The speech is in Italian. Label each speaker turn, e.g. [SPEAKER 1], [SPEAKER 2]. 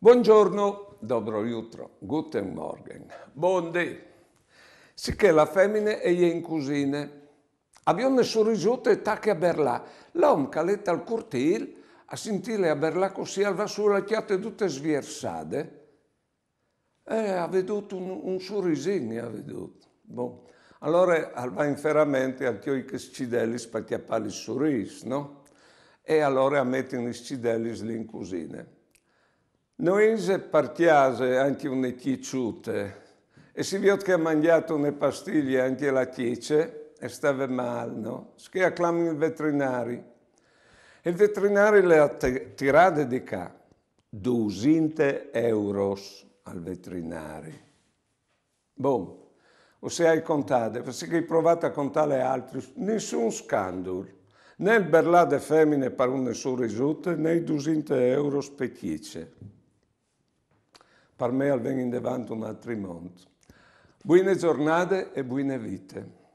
[SPEAKER 1] Buongiorno, dobro jutro, guten morgen, buon dì. Sicché la femmina è gli in cusine. Abbiamo sorriso e tacche a Berlà. L'uomo caletta al cortile a sentire a Berlà così al sulle chiate tutte sviersate. E eh, ha veduto un, un sorrisino, ha veduto. Bon. Allora va in inferamente al tio che scidelli spacchiappare il sorriso, no? E allora ha mettono i scidelli lì in cusine. Noese partiase anche une chicciute e si vio che ha mangiato une pastiglie anche la chice e stava male, no? Che acclamano il veterinario. Il veterinario le ha tirate di qua 200 euro al veterinario. Bom, o se hai contate, perché hai provato a contare altri, nessun scandalo. Né il berlà femmine per un nessun risultato, né i 200 euro specchice per me al ven in devant un altro mondo. Buone giornate e buone vite.